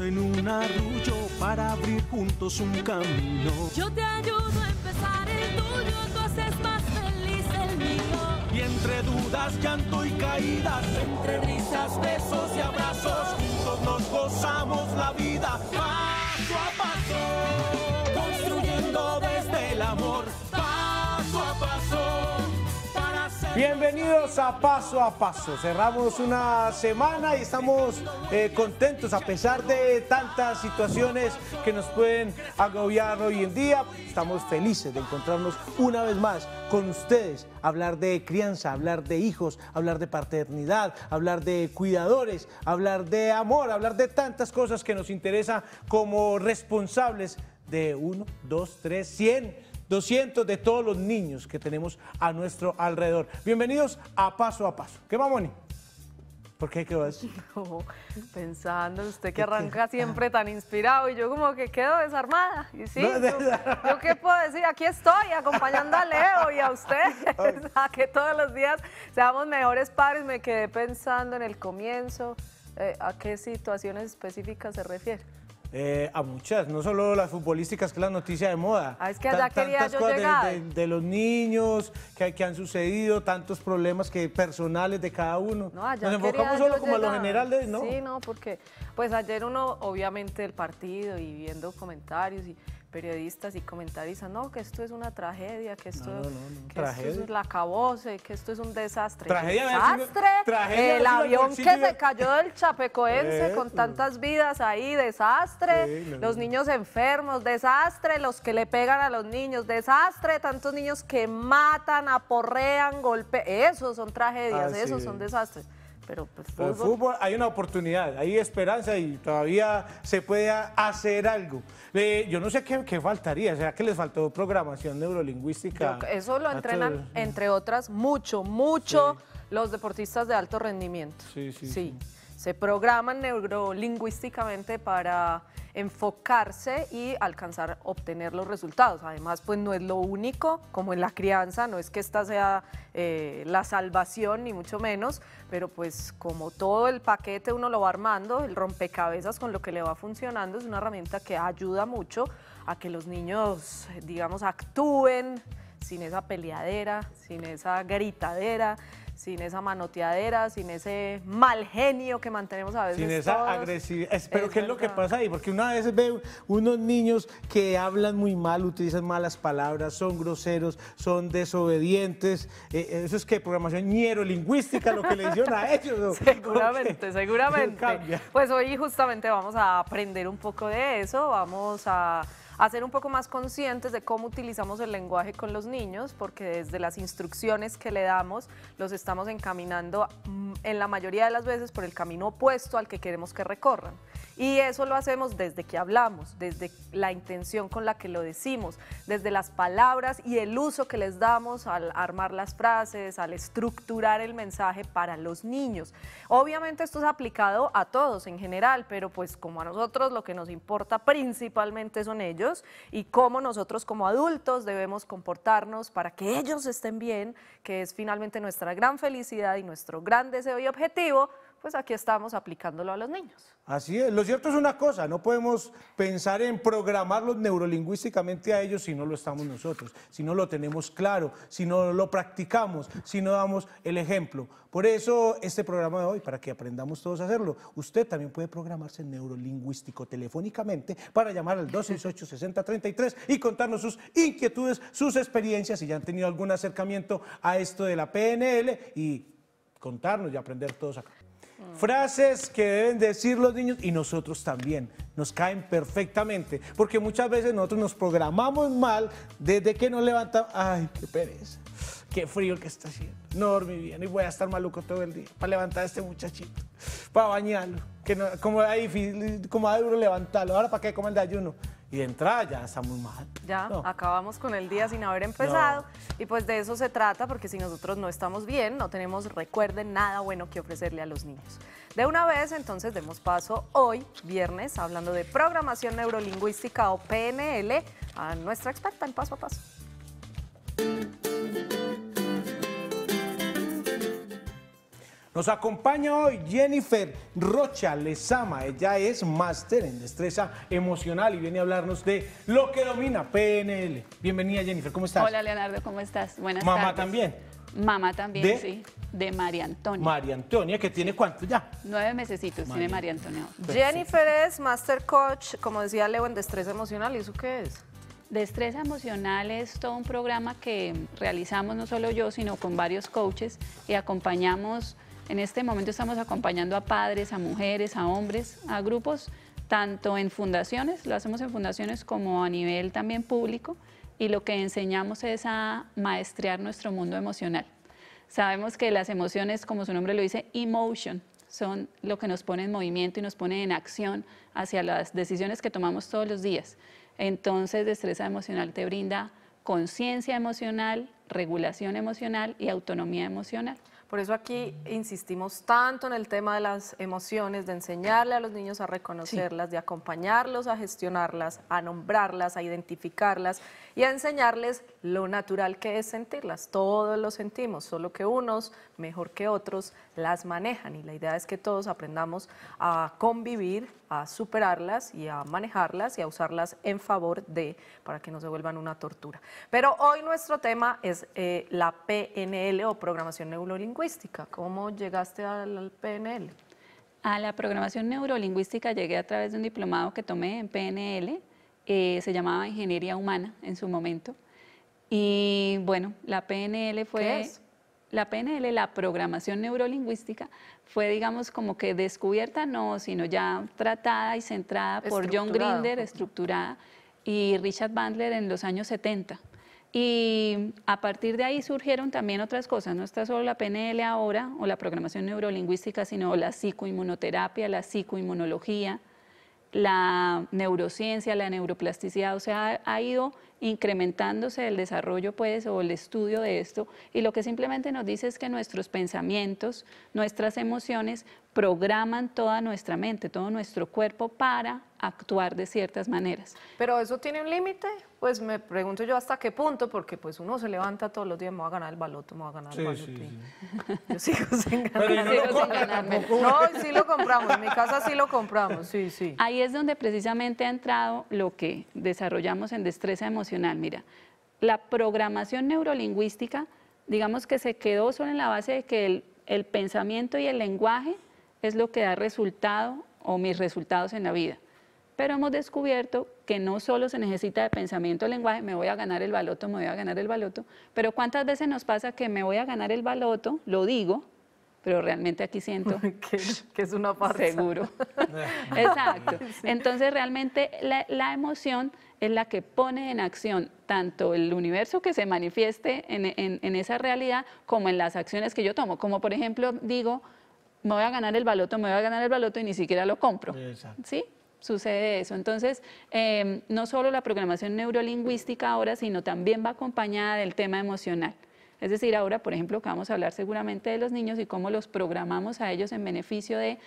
en un arrullo para abrir juntos un camino. Yo te ayudo a empezar el tuyo, tú haces más feliz el mío. Y entre dudas, llanto y caídas, entre risas, besos y abrazos, juntos nos gozamos la vida paso a paso, construyendo desde el amor. Bienvenidos a Paso a Paso. Cerramos una semana y estamos eh, contentos a pesar de tantas situaciones que nos pueden agobiar hoy en día. Estamos felices de encontrarnos una vez más con ustedes, hablar de crianza, hablar de hijos, hablar de paternidad, hablar de cuidadores, hablar de amor, hablar de tantas cosas que nos interesa como responsables de 1, 2, 3, 100 200 de todos los niños que tenemos a nuestro alrededor. Bienvenidos a Paso a Paso. ¿Qué va, Moni? ¿Por qué quedó así? No, pensando, usted que arranca siempre tan inspirado y yo como que quedo desarmada. Y sí, yo, qué puedo decir, aquí estoy acompañando a Leo y a usted, a que todos los días seamos mejores padres. Me quedé pensando en el comienzo, eh, a qué situaciones específicas se refiere. Eh, a muchas, no solo las futbolísticas, que es la noticia de moda. Ah, es que allá De, los niños que, que, han sucedido, tantos problemas que personales de cada uno. No, Nos enfocamos solo como a lo general, ¿no? Sí, no, porque pues ayer uno, obviamente, el partido y viendo comentarios y periodistas y comentarizan, no, que esto es una tragedia, que esto, es la cabose, que esto es un desastre. Tragedia, desastre, el avión que se cayó del Chapecoense con tantas vidas ahí, desastre, los niños enfermos, desastre, los que le pegan a los niños, desastre, tantos niños que matan, aporrean, golpean. eso son tragedias, eso esos son desastres. Pero pues El fútbol hay una oportunidad, hay esperanza y todavía se puede hacer algo. yo no sé qué, faltaría faltaría, sea que les faltó programación neurolingüística? eso lo entrenan, entre otras, mucho, mucho los deportistas de alto rendimiento. sí. sí. sí se programan neurolingüísticamente para enfocarse y alcanzar, obtener los resultados. Además, pues no es lo único, como en la crianza, no es que esta sea eh, la salvación, ni mucho menos, pero pues como todo el paquete uno lo va armando, el rompecabezas con lo que le va funcionando es una herramienta que ayuda mucho a que los niños, digamos, actúen sin esa peleadera, sin esa gritadera, sin esa manoteadera, sin ese mal genio que mantenemos a veces. Sin esa agresividad. Pero ¿qué es lo que pasa ahí? Porque una vez veo unos niños que hablan muy mal, utilizan malas palabras, son groseros, son desobedientes. Eh, eh, eso es que programación neurolingüística, lo que le hicieron a ellos. ¿no? Seguramente, seguramente. Pues hoy justamente vamos a aprender un poco de eso, vamos a hacer ser un poco más conscientes de cómo utilizamos el lenguaje con los niños, porque desde las instrucciones que le damos los estamos encaminando mm, en la mayoría de las veces por el camino opuesto al que queremos que recorran. Y eso lo hacemos desde que hablamos, desde la intención con la que lo decimos, desde las palabras y el uso que les damos al armar las frases, al estructurar el mensaje para los niños. Obviamente esto es aplicado a todos en general, pero pues como a nosotros lo que nos importa principalmente son ellos, y cómo nosotros como adultos debemos comportarnos para que ellos estén bien, que es finalmente nuestra gran felicidad y nuestro gran deseo y objetivo, pues aquí estamos aplicándolo a los niños. Así es, lo cierto es una cosa, no podemos pensar en programarlos neurolingüísticamente a ellos si no lo estamos nosotros, si no lo tenemos claro, si no lo practicamos, si no damos el ejemplo. Por eso este programa de hoy, para que aprendamos todos a hacerlo, usted también puede programarse neurolingüístico telefónicamente para llamar al 268-6033 y contarnos sus inquietudes, sus experiencias, si ya han tenido algún acercamiento a esto de la PNL y contarnos y aprender todos acá frases que deben decir los niños y nosotros también. Nos caen perfectamente, porque muchas veces nosotros nos programamos mal desde que nos levantamos. Ay, qué pereza, qué frío que está haciendo. No dormí bien y voy a estar maluco todo el día para levantar a este muchachito, para bañarlo, que como va como duro levantarlo. Ahora, ¿para que coma el ayuno? y de entrada ya está muy mal. Ya, acabamos con el día sin haber empezado y pues de eso se trata porque si nosotros no estamos bien, no tenemos, recuerden, nada bueno que ofrecerle a los niños. De una vez, entonces, demos paso hoy, viernes, hablando de programación neurolingüística o PNL, a nuestra experta en paso a paso. Nos acompaña hoy Jennifer Rocha Lezama. Ella es máster en destreza emocional y viene a hablarnos de lo que domina PNL. Bienvenida, Jennifer, ¿cómo estás? Hola, Leonardo, ¿cómo estás? Buenas tardes. Mamá también. Mamá también, de, sí. De María Antonia. María Antonia, que tiene cuánto ya? Nueve mesecitos tiene María Antonia. Jennifer es Master Coach, como decía Leo, en destreza emocional. ¿Y eso qué es? Destreza emocional es todo un programa que realizamos no solo yo, sino con varios coaches y acompañamos en este momento estamos acompañando a padres, a mujeres, a hombres, a grupos, tanto en fundaciones, lo hacemos en fundaciones como a nivel también público, y lo que enseñamos es a maestrear nuestro mundo emocional. Sabemos que las emociones, como su nombre lo dice, emotion, son lo que nos pone en movimiento y nos pone en acción hacia las decisiones que tomamos todos los días. Entonces, destreza emocional te brinda conciencia emocional, regulación emocional y autonomía emocional. Por eso aquí insistimos tanto en el tema de las emociones, de enseñarle a los niños a reconocerlas, de acompañarlos a gestionarlas, a nombrarlas, a identificarlas y a enseñarles lo natural que es sentirlas. Todos lo sentimos, solo que unos mejor que otros las manejan y la idea es que todos aprendamos a convivir, a superarlas y a manejarlas y a usarlas en favor de, para que no se vuelvan una tortura. Pero hoy nuestro tema es eh, la PNL o programación neurolingüística ¿Cómo llegaste al PNL? A la programación neurolingüística llegué a través de un diplomado que tomé en PNL, eh, se llamaba Ingeniería Humana en su momento. Y bueno, la PNL fue... ¿Qué es? La PNL, la programación neurolingüística, fue, digamos, como que descubierta, no, sino ya tratada y centrada por John Grinder, estructurada, y Richard Bandler en los años 70. Y a partir de ahí surgieron también otras cosas, no está solo la PNL ahora o la programación neurolingüística, sino la psicoinmunoterapia, la psicoinmunología, la neurociencia, la neuroplasticidad, o sea, ha, ido incrementándose el desarrollo pues o el estudio de esto y lo que simplemente nos dice es que nuestros pensamientos, nuestras emociones programan toda nuestra mente, todo nuestro cuerpo para actuar de ciertas maneras. Pero eso tiene un límite, pues me pregunto yo hasta qué punto, porque pues uno se levanta todos los días, me va a ganar el baloto, me va a ganar el baloto. Yo sigo sin no, sí lo compramos, en mi casa sí lo compramos, sí, sí. Ahí es donde precisamente ha entrado lo que desarrollamos en destreza emocional. Mira, la programación neurolingüística, digamos que se quedó solo en la base de que el pensamiento y el lenguaje es lo que da resultado o mis resultados en la vida. Pero hemos descubierto que no solo se necesita de pensamiento, lenguaje, me voy a ganar el baloto, me voy a ganar el baloto, pero ¿cuántas veces nos pasa que me voy a ganar el baloto, lo digo, pero realmente aquí siento que, es una farsa. Seguro. Exacto. Entonces realmente la, emoción es la que pone en acción tanto el universo que se manifieste en, esa realidad como en las acciones que yo tomo. Como por ejemplo digo, me voy a ganar el baloto, me voy a ganar el baloto y ni siquiera lo compro. ¿Sí? Sucede eso. Entonces, em, no solo la programación neurolingüística ahora, sino también va acompañada del tema emocional. Es decir, ahora, por ejemplo, que vamos a hablar seguramente de los niños y cómo los programamos a ellos en beneficio de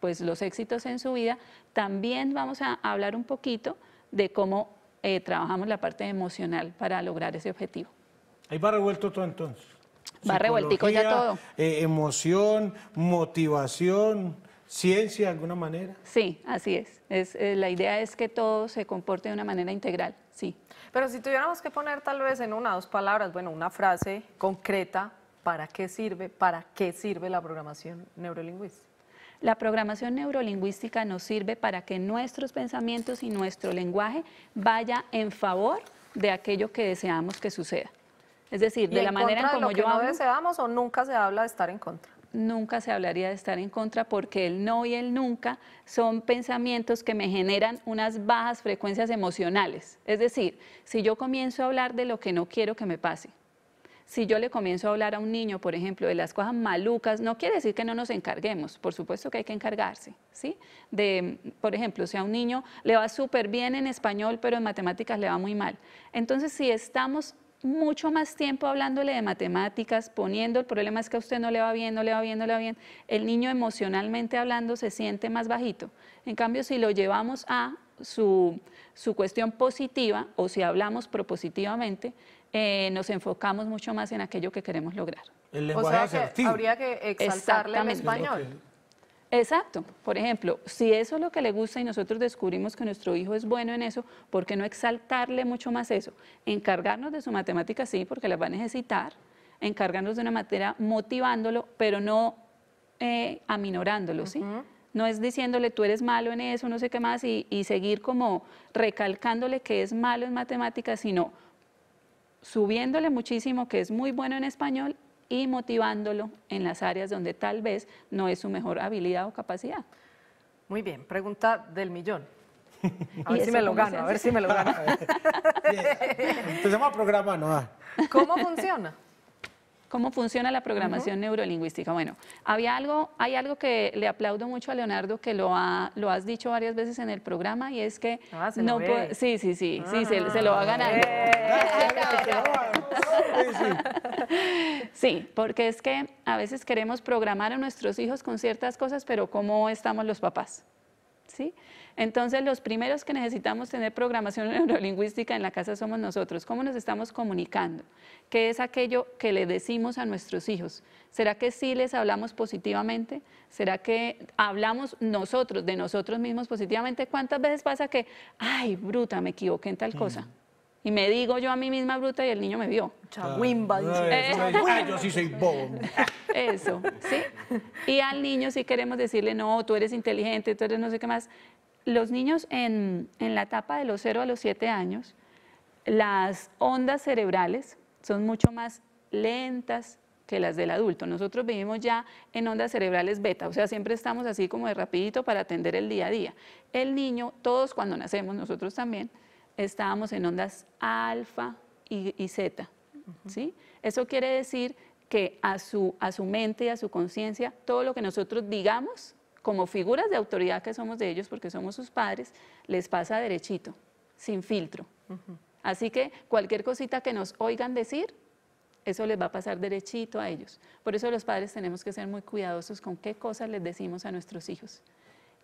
pues, los éxitos en su vida, también vamos a hablar un poquito de cómo eh, trabajamos la parte emocional para lograr ese objetivo. Ahí va revuelto todo entonces. Va revueltico ya todo. Eh, emoción, motivación, ciencia de alguna manera. Sí, así es. es eh, la idea es que todo se comporte de una manera integral, sí. Pero si tuviéramos que poner tal vez en una o dos palabras, bueno, una frase concreta, ¿para qué sirve? ¿Para qué sirve la programación neurolingüística? La programación neurolingüística nos sirve para que nuestros pensamientos y nuestro lenguaje vaya en favor de aquello que deseamos que suceda. Es decir, de la manera en como lo yo que no deseamos o nunca se habla de estar en contra nunca se hablaría de estar en contra porque el no y el nunca son pensamientos que me generan unas bajas frecuencias emocionales. Es decir, si yo comienzo a hablar de lo que no quiero que me pase, si yo le comienzo a hablar a un niño, por ejemplo, de las cosas malucas, no quiere decir que no nos encarguemos, por supuesto que hay que encargarse, ¿sí? De, por ejemplo, si a un niño le va súper bien en español, pero en matemáticas le va muy mal. Entonces, si estamos mucho más tiempo hablándole de matemáticas, poniendo el problema es que a usted no le va bien, no le va bien, no le va bien, el niño emocionalmente hablando se siente más bajito. En cambio, si lo llevamos a su, cuestión positiva o si hablamos propositivamente, eh, nos enfocamos mucho más en aquello que queremos lograr. o sea, que habría que exaltarle el español. Exacto. Por ejemplo, si eso es lo que le gusta y nosotros descubrimos que nuestro hijo es bueno en eso, ¿por qué no exaltarle mucho más eso? Encargarnos de su matemática, sí, porque la va a necesitar, encargarnos de una materia motivándolo, pero no eh, aminorándolo, ¿sí? No es diciéndole tú eres malo en eso, no sé qué más, y, y seguir como recalcándole que es malo en matemática, sino subiéndole muchísimo que es muy bueno en español y motivándolo en las áreas donde tal vez no es su mejor habilidad o capacidad. Muy bien, pregunta del millón. A ver si me lo gano, a ver si me lo gano. Empezamos a programar, ¿no? ¿Cómo funciona? ¿Cómo funciona la programación neurolingüística? Bueno, había algo, hay algo que le aplaudo mucho a Leonardo que lo, ha, lo has dicho varias veces en el programa y es que no Sí, sí, sí, sí, se, lo va a ganar. Sí, porque es que a veces queremos programar a nuestros hijos con ciertas cosas, pero ¿cómo estamos los papás? ¿Sí? Entonces, los primeros que necesitamos tener programación neurolingüística en la casa somos nosotros. ¿Cómo nos estamos comunicando? ¿Qué es aquello que le decimos a nuestros hijos? ¿Será que sí les hablamos positivamente? ¿Será que hablamos nosotros, de nosotros mismos positivamente? ¿Cuántas veces pasa que, ay, bruta, me equivoqué en tal mm. cosa? Y me digo yo a mí misma bruta y el niño me vio. Wimba ah, dice. Ah, yo sí soy Eso, ¿sí? Y al niño sí queremos decirle, no, tú eres inteligente, tú eres no sé qué más. Los niños en, en la etapa de los 0 a los 7 años, las ondas cerebrales son mucho más lentas que las del adulto. Nosotros vivimos ya en ondas cerebrales beta, o sea, siempre estamos así como de rapidito para atender el día a día. El niño, todos cuando nacemos, nosotros también, estábamos en ondas alfa y, zeta. ¿sí? Eso quiere decir que a su, mente y a su conciencia, todo lo que nosotros digamos, como figuras de autoridad que somos de ellos, porque somos sus padres, les pasa derechito, sin filtro. Así que cualquier cosita que nos oigan decir, eso les va a pasar derechito a ellos. Por eso los padres tenemos que ser muy cuidadosos con qué cosas les decimos a nuestros hijos.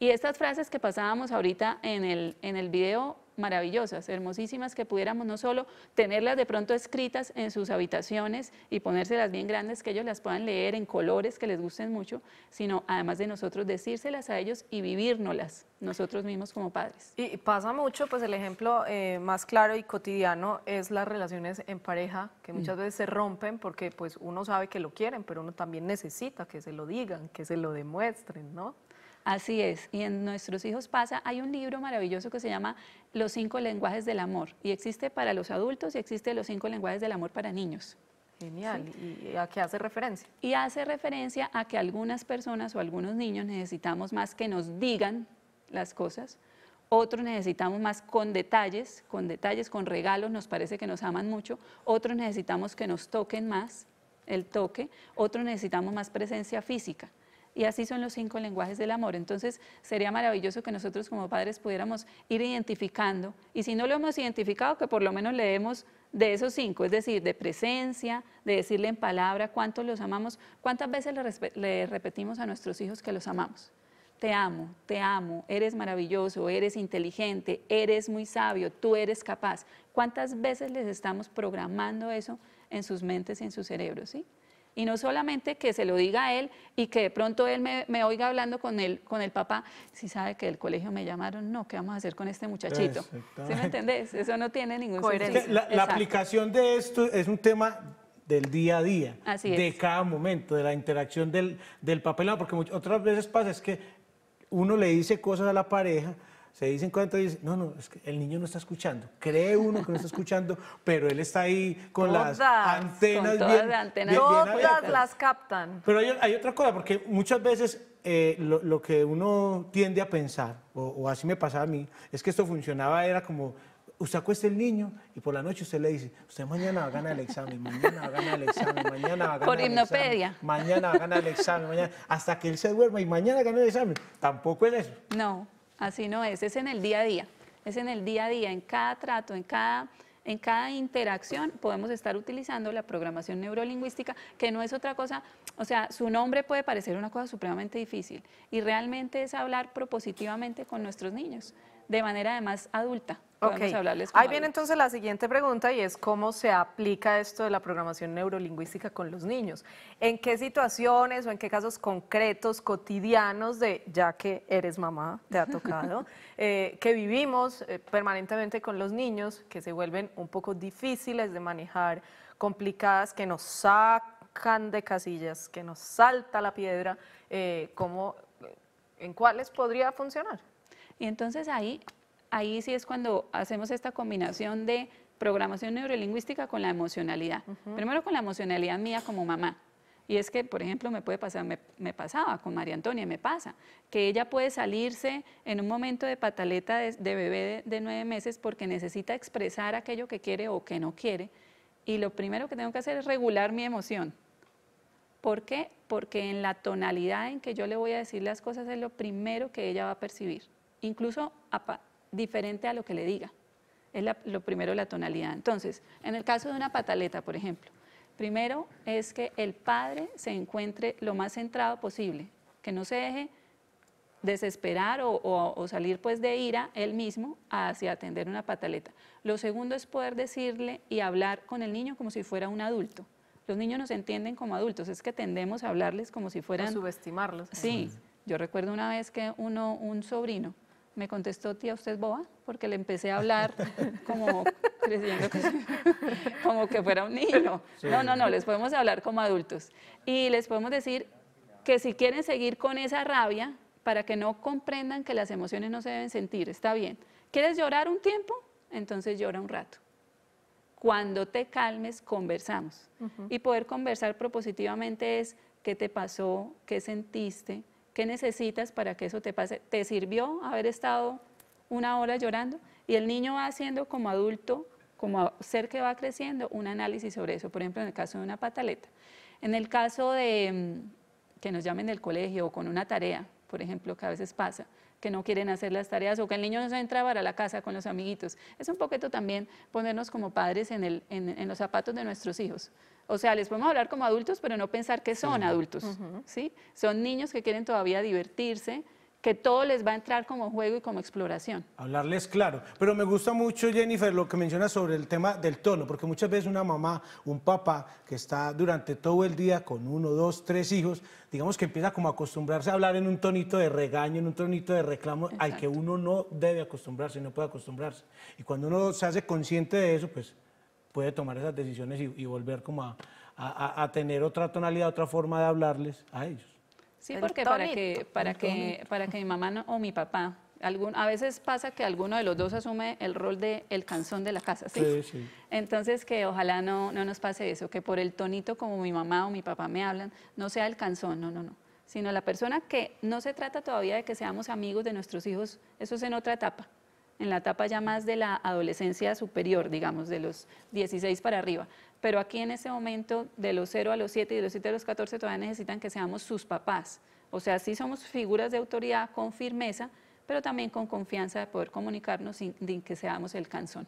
Y estas frases que pasábamos ahorita en el, en el video, maravillosas, hermosísimas, que pudiéramos no solo tenerlas de pronto escritas en sus habitaciones y ponérselas bien grandes, que ellos las puedan leer en colores que les gusten mucho, sino además de nosotros decírselas a ellos y vivírnoslas nosotros mismos como padres. Y pasa mucho, pues el ejemplo eh, más claro y cotidiano es las relaciones en pareja, que muchas mm. veces se rompen porque pues uno sabe que lo quieren, pero uno también necesita que se lo digan, que se lo demuestren, ¿no? Así es, y en Nuestros Hijos pasa, hay un libro maravilloso que se llama Los cinco lenguajes del amor, y existe para los adultos y existe Los cinco lenguajes del amor para niños. Genial, ¿y a qué hace referencia? Y hace referencia a que algunas personas o algunos niños necesitamos más que nos digan las cosas, otros necesitamos más con detalles, con detalles, con regalos, nos parece que nos aman mucho, otros necesitamos que nos toquen más, el toque, otros necesitamos más presencia física y así son los cinco lenguajes del amor. Entonces sería maravilloso que nosotros como padres pudiéramos ir identificando y si no lo hemos identificado, que por lo menos leemos de esos cinco, es decir, de presencia, de decirle en palabra cuánto los amamos, cuántas veces le, repetimos a nuestros hijos que los amamos te amo, te amo, eres maravilloso, eres inteligente, eres muy sabio, tú eres capaz. ¿Cuántas veces les estamos programando eso en sus mentes y en sus cerebros, sí? y no solamente que se lo diga a él y que de pronto él me, oiga hablando con él, con el papá, si sabe que del colegio me llamaron, no, ¿qué vamos a hacer con este muchachito? ¿Sí me entendés? Eso no tiene ningún La, aplicación de esto es un tema del día a día, de cada momento, de la interacción del, del papelado, porque otras veces pasa es que uno le dice cosas a la pareja, se dicen cuenta y dicen, no, no, el niño no está escuchando. Cree uno que no está escuchando, pero él está ahí con las antenas bien, las todas las captan. Pero hay, otra cosa, porque muchas veces eh, lo, que uno tiende a pensar, o, así me pasaba a mí, es que esto funcionaba, era como, usted acuesta el niño y por la noche usted le dice, usted mañana va a ganar el examen, mañana va a ganar el examen, mañana va a ganar por hipnopedia. Mañana va a ganar el examen, mañana, hasta que él se duerma y mañana gana el examen. Tampoco es eso. No. Así no es, es en el día a día, es en el día a día, en cada trato, en cada, en cada interacción podemos estar utilizando la programación neurolingüística, que no es otra cosa, o sea, su nombre puede parecer una cosa supremamente difícil y realmente es hablar propositivamente con nuestros niños de manera además adulta. Ok, Hablarles Ahí viene entonces la siguiente pregunta y es cómo se aplica esto de la programación neurolingüística con los niños. ¿En qué situaciones o en qué casos concretos, cotidianos de ya que eres mamá, te ha tocado, eh, que vivimos eh, permanentemente con los niños, que se vuelven un poco difíciles de manejar, complicadas, que nos sacan de casillas, que nos salta la piedra, eh, ¿en cuáles podría funcionar? Y entonces ahí, ahí sí es cuando hacemos esta combinación de programación neurolingüística con la emocionalidad. Primero con la emocionalidad mía como mamá. Y es que, por ejemplo, me puede pasar, me, pasaba con María Antonia, me pasa, que ella puede salirse en un momento de pataleta de, bebé de, de, nueve meses porque necesita expresar aquello que quiere o que no quiere. Y lo primero que tengo que hacer es regular mi emoción. ¿Por qué? Porque en la tonalidad en que yo le voy a decir las cosas es lo primero que ella va a percibir incluso diferente a lo que le diga. Es lo primero la tonalidad. Entonces, en el caso de una pataleta, por ejemplo, primero es que el padre se encuentre lo más centrado posible, que no se deje desesperar o, salir pues de ira él mismo hacia atender una pataleta. Lo segundo es poder decirle y hablar con el niño como si fuera un adulto. Los niños nos entienden como adultos, es que tendemos a hablarles como si fueran... A subestimarlos. Sí, yo recuerdo una vez que uno, un sobrino me contestó, tía, ¿usted boa Porque le empecé a hablar como, que, como que fuera un niño. No, no, no, les podemos hablar como adultos. Y les podemos decir que si quieren seguir con esa rabia, para que no comprendan que las emociones no se deben sentir, está bien. ¿Quieres llorar un tiempo? Entonces llora un rato. Cuando te calmes, conversamos. Y poder conversar propositivamente es qué te pasó, qué sentiste, ¿Qué necesitas para que eso te pase? ¿Te sirvió haber estado una hora llorando? Y el niño va haciendo como adulto, como ser que va creciendo, un análisis sobre eso. Por ejemplo, en el caso de una pataleta. En el caso de mm, que nos llamen del colegio o con una tarea, por ejemplo, que a veces pasa, que no quieren hacer las tareas o que el niño no se entra para la casa con los amiguitos. Es un poquito también ponernos como padres en, en los zapatos de nuestros hijos. O sea, les podemos hablar como adultos, pero no pensar que son adultos, ¿sí? Son niños que quieren todavía divertirse, que todo les va a entrar como juego y como exploración. Hablarles claro, pero me gusta mucho Jennifer lo que mencionas sobre el tema del tono, porque muchas veces una mamá, un papá que está durante todo el día con uno, dos, tres hijos, digamos que empieza como a acostumbrarse a hablar en un tonito de regaño, en un tonito de reclamo, al que uno no debe acostumbrarse, no puede acostumbrarse. Y cuando uno se hace consciente de eso, pues puede tomar esas decisiones y, volver como a, tener otra tonalidad, otra forma de hablarles a ellos. Sí, porque para que, para, que, para que mi mamá o mi papá, a veces pasa que alguno de los dos asume el rol de el canzón de la casa, ¿sí? Entonces que ojalá no, no nos pase eso, que por el tonito como mi mamá o mi papá me hablan, no sea el canzón, no, no, no sino la persona que no se trata todavía de que seamos amigos de nuestros hijos, eso es en otra etapa, en la etapa ya más de la adolescencia superior, digamos, de los 16 para arriba. Pero aquí en ese momento, de los 0 a los 7 y de los 7 a los 14, todavía necesitan que seamos sus papás. O sea, sí somos figuras de autoridad con firmeza, pero también con confianza de poder comunicarnos sin, que seamos el canzón.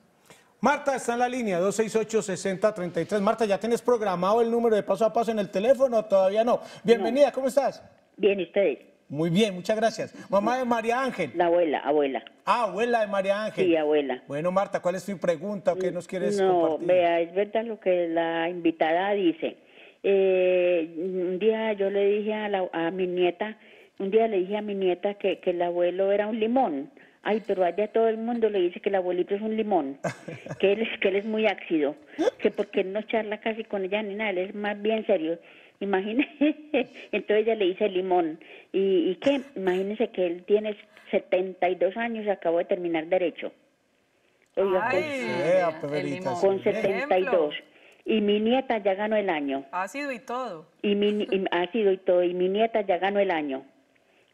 Marta está en la línea 268-6033. Marta, ¿ya tienes programado el número de paso a paso en el teléfono? Todavía no. Bienvenida, ¿cómo estás? Bien, ustedes? Muy bien, muchas gracias. Mamá de María Ángel. La abuela, abuela. Ah, abuela de María Ángel. Sí, abuela. Bueno, Marta, ¿cuál es tu pregunta o qué nos quieres compartir? No, vea, es verdad lo que la invitada dice. Eh, un día yo le dije a, mi nieta, un día le dije a mi nieta que, el abuelo era un limón. Ay, pero allá todo el mundo le dice que el abuelito es un limón, que él es, que él es muy ácido, que porque no charla casi con ella ni nada, él es más bien serio imagínese, entonces ella le dice limón, y, y qué, imagínese que él tiene 72 años y acabó de terminar derecho. Oiga, con, 72. Y mi nieta ya ganó el año. Ha sido y todo. Y mi, y, ha sido y todo. Y mi nieta ya ganó el año.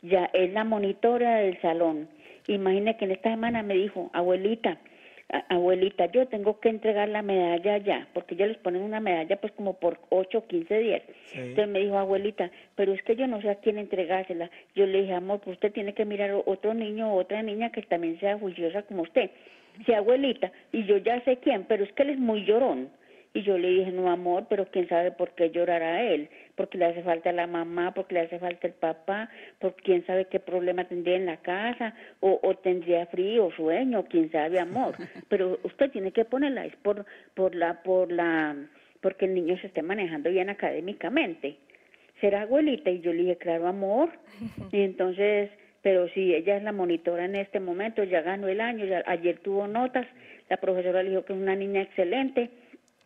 Ya es la monitora del salón. Imagínese que en esta semana me dijo, abuelita, abuelita, yo tengo que entregar la medalla ya... porque ya les ponen una medalla pues como por 8 o 15 días. Entonces me dijo, abuelita, pero es que yo no sé a quién entregársela. Yo le dije, amor, pues usted tiene que mirar otro niño o otra niña que también sea juiciosa como usted. Sí, abuelita, y yo ya sé quién, pero es que él es muy llorón. Y yo le dije, no, amor, pero quién sabe por qué llorará él porque le hace falta la mamá, porque le hace falta el papá, porque quién sabe qué problema tendría en la casa, o, tendría frío, sueño, quién sabe amor. Pero usted tiene que ponerla, es por, por la, por la, porque el niño se esté manejando bien académicamente. Será abuelita, y yo le dije, claro, amor. Y entonces, pero si ella es la monitora en este momento, ya ganó el año, ayer tuvo notas, la profesora le dijo que es una niña excelente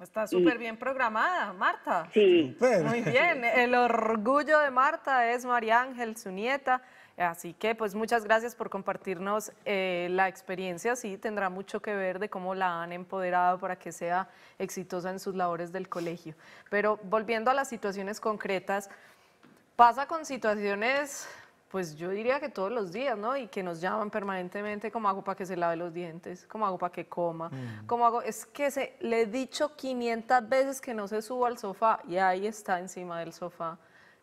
Está súper bien programada, Marta. Sí. Muy bien. El orgullo de Marta es María Ángel, su nieta. Así que, pues, muchas gracias por compartirnos eh, la experiencia. Sí, tendrá mucho que ver de cómo la han empoderado para que sea exitosa en sus labores del colegio. Pero volviendo a las situaciones concretas, pasa con situaciones pues yo diría que todos los días, ¿no? Y que nos llaman permanentemente, ¿cómo hago para que se lave los dientes? ¿Cómo hago para que coma? Mm. ¿Cómo hago? Es que se, le he dicho 500 veces que no se suba al sofá y ahí está encima del sofá.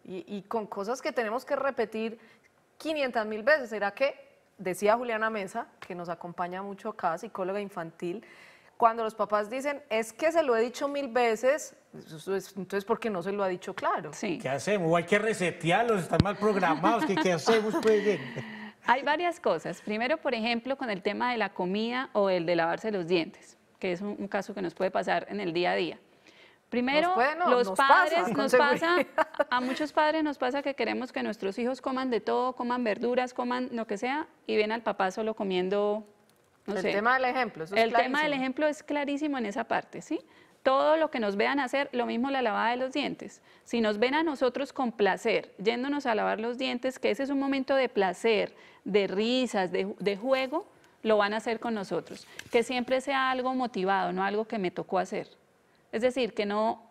Y, con cosas que tenemos que repetir 500 mil veces. Era que? Decía Juliana Mesa, que nos acompaña mucho acá, psicóloga infantil, cuando los papás dicen, es que se lo he dicho mil veces, entonces, ¿por qué no se lo ha dicho claro? ¿Qué hacemos? ¿O Hay que resetearlos, están mal programados, ¿qué, hacemos? Pues? Hay varias cosas. Primero, por ejemplo, con el tema de la comida o el de lavarse los dientes, que es un, caso que nos puede pasar en el día a día. Primero, los padres nos pasa, a muchos padres nos pasa que queremos que nuestros hijos coman de todo, coman verduras, coman lo que sea, y ven al papá solo comiendo el tema del ejemplo. es el clarísimo. tema del ejemplo es clarísimo en esa parte, ¿sí? Todo lo que nos vean hacer, lo mismo la lavada de los dientes. Si nos ven a nosotros con placer, yéndonos a lavar los dientes, que ese es un momento de placer, de risas, de, de juego, lo van a hacer con nosotros. Que siempre sea algo motivado, no algo que me tocó hacer. Es decir, que no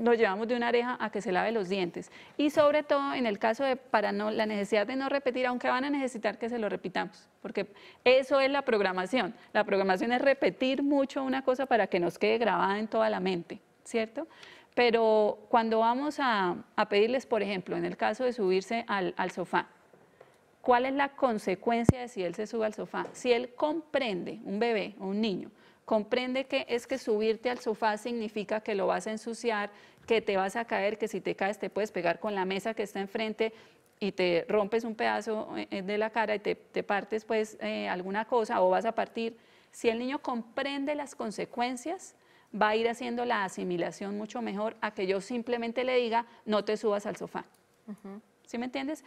nos llevamos de una areja a que se lave los dientes. Y sobre todo en el caso de para no, la necesidad de no repetir, aunque van a necesitar que se lo repitamos, porque eso es la programación. La programación es repetir mucho una cosa para que nos quede grabada en toda la mente, ¿cierto? Pero cuando vamos a, pedirles, por ejemplo, en el caso de subirse al, al sofá, ¿cuál es la consecuencia de si él se sube al sofá? Si él comprende, un bebé o un niño, comprende que es que subirte al sofá significa que lo vas a ensuciar, que te vas a caer, que si te caes te puedes pegar con la mesa que está enfrente y te rompes un pedazo eh, eh, de la cara y te, partes pues eh, alguna cosa o vas a partir. Si el niño comprende las consecuencias, va a ir haciendo la asimilación mucho mejor a que yo simplemente le diga, no te subas al sofá. ¿Sí me entiendes?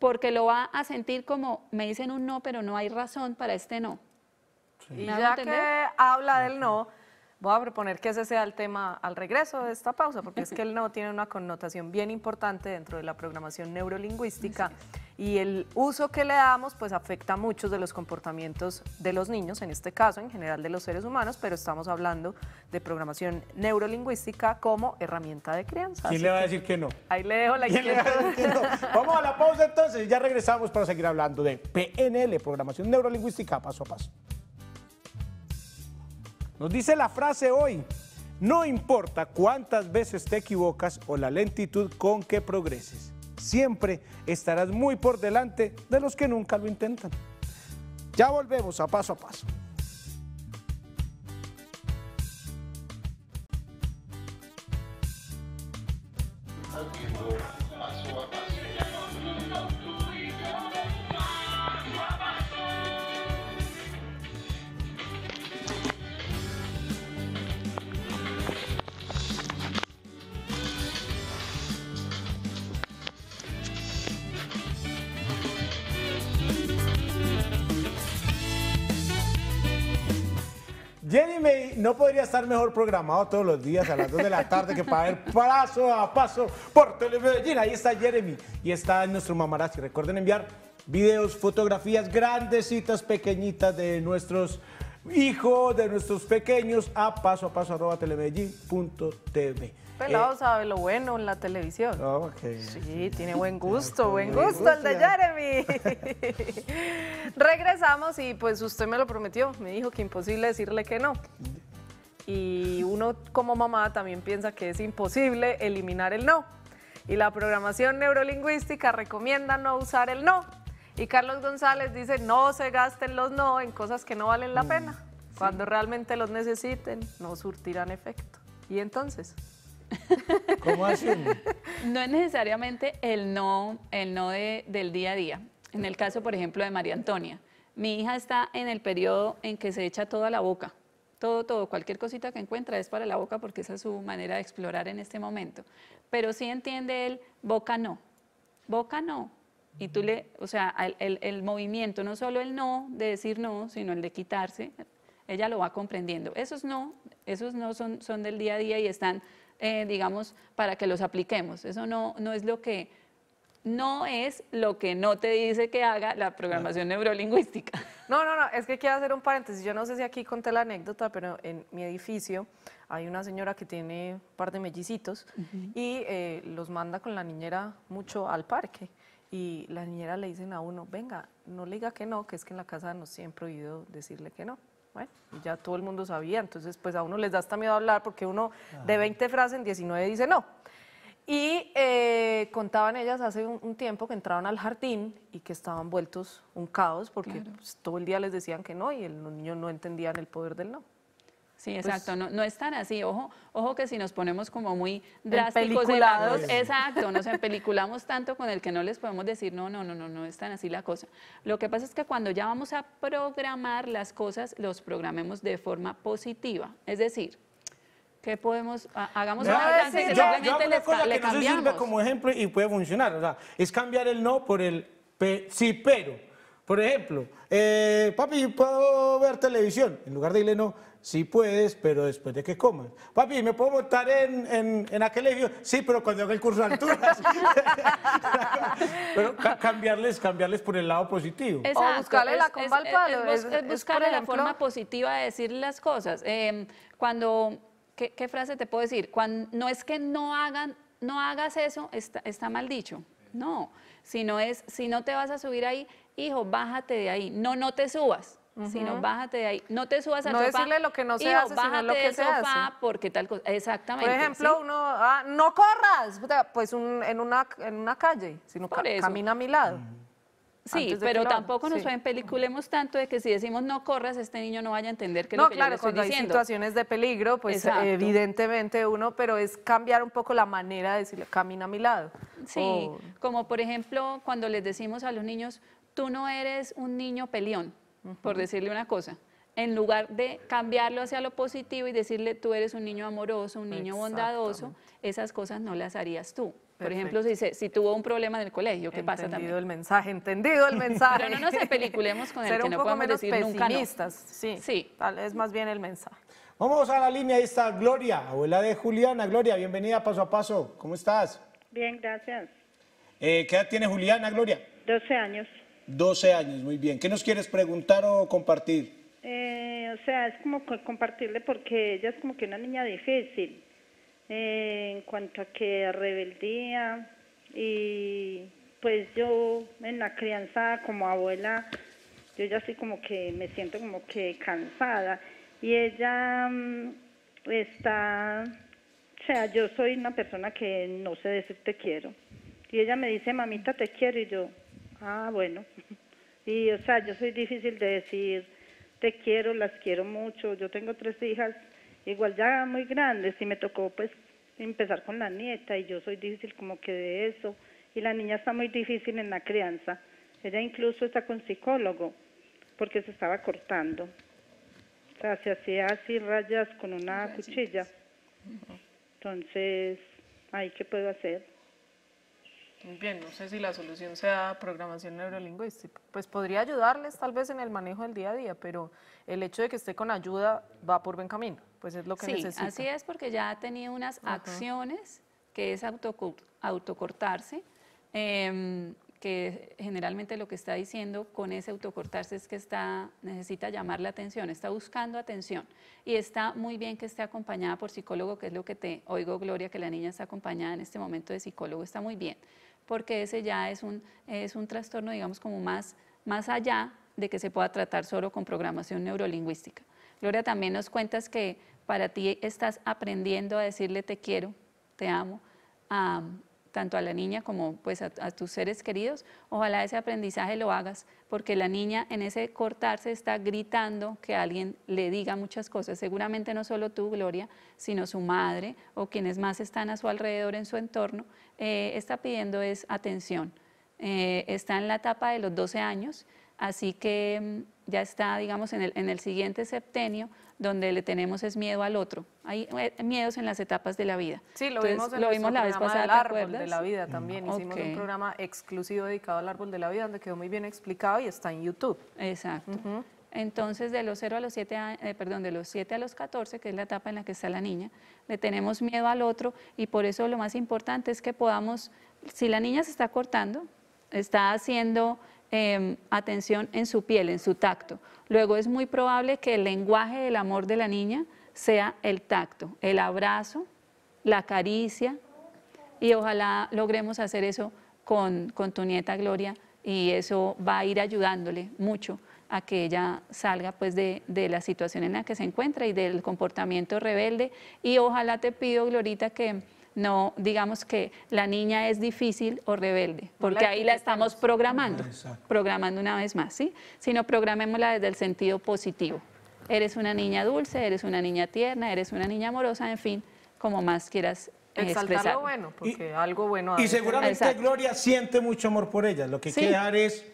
Porque lo va a sentir como, me dicen un no, pero no hay razón para este no. Y ya que habla del no, voy a proponer que ese sea el tema al regreso de esta pausa, porque es que el no tiene una connotación bien importante dentro de la programación neurolingüística y el uso que le damos pues afecta a muchos de los comportamientos de los niños, en este caso en general de los seres humanos, pero estamos hablando de programación neurolingüística como herramienta de crianza. ¿Quién le va a decir que no? Ahí le dejo la ¿Quién Vamos a la pausa entonces y ya regresamos para seguir hablando de PNL, programación neurolingüística paso a paso. Nos dice la frase hoy, no importa cuántas veces te equivocas o la lentitud con que progreses, siempre estarás muy por delante de los que nunca lo intentan. Ya volvemos a paso a paso. Jeremy no podría estar mejor programado todos los días a las 2 de la tarde que para ver paso a paso por Telemedellín. Ahí está Jeremy y está nuestro mamarazzi. Recuerden enviar videos, fotografías, grandes pequeñitas de nuestros hijo de nuestros pequeños, a paso a paso arroba telemedellín.tv. Pelado pues eh, sabe lo bueno en la televisión. Ah, sí, tiene buen gusto, buen gusto el de Jeremy. Regresamos y pues usted me lo prometió, me dijo que imposible decirle que no. Y uno como mamá también piensa que es imposible eliminar el no. Y la programación neurolingüística recomienda no usar el no y Carlos González dice, no se gasten los no en cosas que no valen la mm, pena. Cuando realmente los necesiten, no surtirán efecto. ¿Y entonces? ¿Cómo hacen? No es necesariamente el no, el no del día a día. En el caso, por ejemplo, de María Antonia, mi hija está en el periodo en que se echa toda la boca. Todo, todo, cualquier cosita que encuentra es para la boca porque esa es su manera de explorar en este momento. Pero sí entiende el boca no, boca no, y tú le, o sea, el, el, movimiento, no solo el no de decir no, sino el de quitarse, ella lo va comprendiendo. Esos no, esos no son, son del día a día y están, eh, digamos, para que los apliquemos. Eso no, no es lo que, no es lo que no te dice que haga la programación neurolingüística. No, no, no, es que quiero hacer un paréntesis. Yo no sé si aquí conté la anécdota, pero en mi edificio hay una señora que tiene un par de mellicitos y eh, los manda con la niñera mucho al parque y las niñeras le dicen a uno, venga, no le diga que no, que es que en la casa nos han prohibido decirle que no. Bueno, ¿eh? ya todo el mundo sabía, entonces pues a uno les da hasta miedo hablar porque uno de 20 frases en 19 dice no. Y eh, contaban ellas hace un, tiempo que entraron al jardín y que estaban vueltos un caos porque pues, todo el día les decían que no y el, los niños no entendían el poder del no. Sí, pues exacto, no, no es tan así. Ojo, ojo que si nos ponemos como muy drásticos, exacto, nos empeliculamos tanto con el que no les podemos decir, no, no, no, no, no es tan así la cosa. Lo que pasa es que cuando ya vamos a programar las cosas, los programemos de forma positiva. Es decir, que podemos, hagamos una yo, le, como ejemplo y puede funcionar, o sea, es cambiar el no por el sí, pero. Por ejemplo, eh, papi, ¿puedo ver televisión? En lugar de irle no, Sí puedes, pero después de que comas. Papi, ¿me puedo votar en, en, aquel edificio, Sí, pero cuando haga el curso de alturas. pero cambiarles, cambiarles por el lado positivo. O buscarle la comba al palo. Es, buscarle la forma positiva de decir las cosas. Em, cuando, ¿qué, frase te puedo decir? Cuando, no es que no hagan, no hagas eso, está, está mal dicho. No, sino es, si no te vas a subir ahí, hijo, bájate de ahí. No, no te subas sino bájate de ahí. No te subas al sofá. No decirle lo que no se hace, sino sofá porque tal cosa. Exactamente. Por ejemplo, uno, ah, no corras, pues en, una, en una calle, sino camina a mi lado. Sí, pero tampoco nos sí. peliculemos tanto de que si decimos no corras, este niño no vaya a entender que no, lo que claro, yo cuando hay situaciones de peligro, pues evidentemente uno, pero es cambiar un poco la manera de decirle camina a mi lado. Sí, como por ejemplo cuando les decimos a los niños, tú no eres un niño peleón, por decirle una cosa. En lugar de cambiarlo hacia lo positivo y decirle tú eres un niño amoroso, un niño bondadoso, esas cosas no las harías tú. Por ejemplo, si, si tuvo un problema en el colegio, ¿qué pasa también? Entendido el mensaje, entendido el mensaje. Pero no nos apeliculemos con el que no podemos decir nunca no. Sí, sí. Tal es más bien el mensaje. Vamos a la línea, ahí está Gloria, abuela de Juliana. Gloria, bienvenida paso a paso. ¿Cómo estás? Bien, gracias. Eh, ¿Qué edad tiene Juliana, Gloria? 12 años. 12 años, muy bien. ¿Qué nos quieres preguntar o compartir? Eh, o sea, es como compartirle porque ella es como que una niña difícil eh, en cuanto a que rebeldía y pues yo en la crianza como abuela, yo ya soy como que me siento como que cansada y ella mm, está, o sea, yo soy una persona que no sé decir te quiero y ella me dice mamita te quiero y yo Ah, bueno. Y, o sea, yo soy difícil de decir, te quiero, las quiero mucho. Yo tengo tres hijas, igual ya muy grandes, y me tocó, pues, empezar con la nieta, y yo soy difícil como que de eso. Y la niña está muy difícil en la crianza. Ella incluso está con psicólogo, porque se estaba cortando. O sea, se hacía así rayas con una cuchilla. Entonces, ¿ahí qué puedo hacer? bien, no sé si la solución sea programación neurolingüística. Pues podría ayudarles tal vez en el manejo del día a día, pero el hecho de que esté con ayuda va por buen camino, pues es lo que sí, necesita. Sí, así es porque ya ha tenido unas acciones que es autocortarse, em, que generalmente lo que está diciendo con ese autocortarse es que está, necesita llamar la atención, está buscando atención y está muy bien que esté acompañada por psicólogo, que es lo que te oigo Gloria, que la niña está acompañada en este momento de psicólogo, está muy bien porque ese ya es un, es un trastorno, digamos, como más, más allá de que se pueda tratar solo con programación neurolingüística. Gloria, también nos cuentas que para ti estás aprendiendo a decirle te quiero, te amo, a, tanto a la niña como pues a, tus seres queridos, ojalá ese aprendizaje lo hagas, porque la niña en ese cortarse está gritando que alguien le diga muchas cosas, seguramente no solo tú, Gloria, sino su madre o quienes más están a su alrededor en su entorno, eh, está pidiendo es atención. Eh, está en la etapa de los 12 años, así que mm, ya está, digamos, en el siguiente septenio, donde le tenemos es miedo al otro. Hay eh, miedos en las etapas de la vida. Sí, lo vimos, en lo vimos la vez pasada. Del árbol de la vida mm, también. Hicimos un programa exclusivo dedicado al árbol de la vida donde quedó muy bien explicado y está en YouTube. Exacto. Entonces, de los 0 a los 7, eh, perdón, de los 7 a los 14, que es la etapa en la que está la niña, le tenemos miedo al otro y por eso lo más importante es que podamos, si la niña se está cortando, está haciendo Em, atención en su piel, en su tacto. Luego es muy probable que el lenguaje del amor de la niña sea el tacto, el abrazo, la caricia y ojalá logremos hacer eso con, con tu nieta Gloria y eso va a ir ayudándole mucho a que ella salga pues de, la situación en la que se encuentra y del comportamiento rebelde. Y ojalá te pido, Glorita, que no digamos que la niña es difícil o rebelde, porque ahí la estamos programando, ah, programando una vez más, ¿sí? Sino programémosla desde el sentido positivo. Eres una niña dulce, eres una niña tierna, eres una niña amorosa, en fin, como más quieras eh, expresar lo bueno, porque algo bueno... Y seguramente Gloria siente mucho amor por ella, lo que quiere es